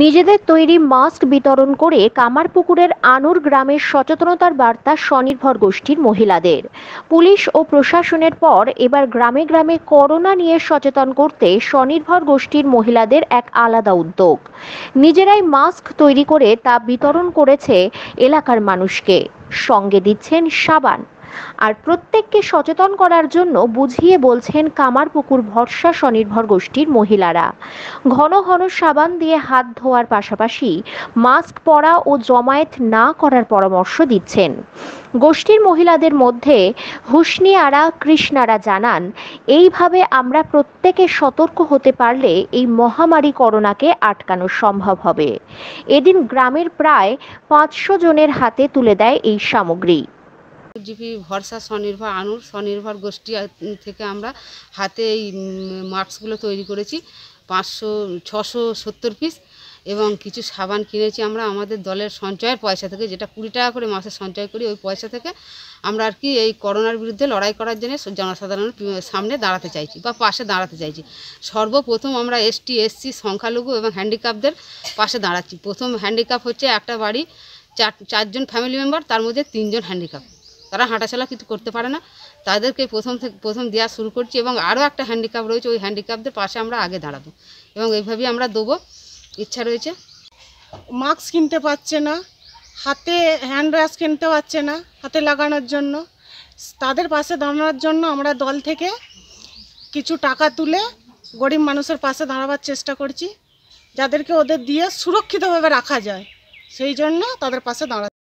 নিজেদের তৈরি মাস্ক বিতরণ করে কামারপুকুরের আনুর গ্রামের সচেতনতার বার্তা স্বনির্ভর গোষ্ঠীর মহিলাদের পুলিশ ও প্রশাসনের পর এবার গ্রামে গ্রামে করোনা নিয়ে সচেতন করতে স্বনির্ভর গোষ্ঠীর মহিলাদের এক আলাদা উদ্যোগ নিজেরাই মাস্ক তৈরি করে তা বিতরণ করেছে এলাকার মানুষকে সঙ্গে দিচ্ছেন সাবান আর প্রত্যেককে সচেতন করার জন্য বুঝিয়ে বলছেন কামারপুকুর ভরসা স্বনির্ভর গোষ্ঠীর মহিলারা ঘন ঘন সাবান দিয়ে হাত ধোয়ার পাশাপাশি মাস্ক পরা ও জমায়েত না করার পরামর্শ দিচ্ছেন গোষ্ঠীর মহিলাদের মধ্যে হুসনিয়ারা কৃষ্ণারা জানান এইভাবে আমরা প্রত্যেকে সতর্ক হতে পারলে এই মহামারী করোনাকে আটকানো সম্ভব হবে এদিন গ্রামের প্রায় পাঁচশো জনের হাতে তুলে দেয় এই সামগ্রী জিপি ভরসা স্বনির্ভর আনুর স্বনির্ভর গোষ্ঠী থেকে আমরা হাতে এই মাস্কগুলো তৈরি করেছি পাঁচশো ছশো সত্তর পিস এবং কিছু সাবান কিনেছি আমরা আমাদের দলের সঞ্চয়ের পয়সা থেকে যেটা কুড়ি টাকা করে মাসে সঞ্চয় করি ওই পয়সা থেকে আমরা আর কি এই করোনার বিরুদ্ধে লড়াই করার জন্য জনসাধারণের সামনে দাঁড়াতে চাইছি বা পাশে দাঁড়াতে চাইছি সর্বপ্রথম আমরা এসটি এসসি সংখ্যালঘু এবং হ্যান্ডিক্যাপদের পাশে দাঁড়াচ্ছি প্রথম হ্যান্ডিক্যাপ হচ্ছে একটা বাড়ি চার চারজন ফ্যামিলি মেম্বার তার মধ্যে তিনজন হ্যান্ডিক্যাপ তারা হাঁটাচলা কিন্তু করতে পারে না তাদেরকে প্রথম থেকে প্রথম দেওয়া শুরু করছি এবং আরও একটা হ্যান্ডিক্যাপ রয়েছে ওই হ্যান্ডিক্যাপদের পাশে আমরা আগে দাঁড়াবো এবং এইভাবেই আমরা দেবো ইচ্ছা রয়েছে মাস্ক কিনতে পারছে না হাতে হ্যান্ড ওয়াশ কিনতে পারছে না হাতে লাগানোর জন্য তাদের পাশে দাঁড়ানোর জন্য আমরা দল থেকে কিছু টাকা তুলে গরিব মানুষের পাশে দাঁড়াবার চেষ্টা করছি যাদেরকে ওদের দিয়ে সুরক্ষিতভাবে রাখা যায় সেই জন্য তাদের পাশে দাঁড়া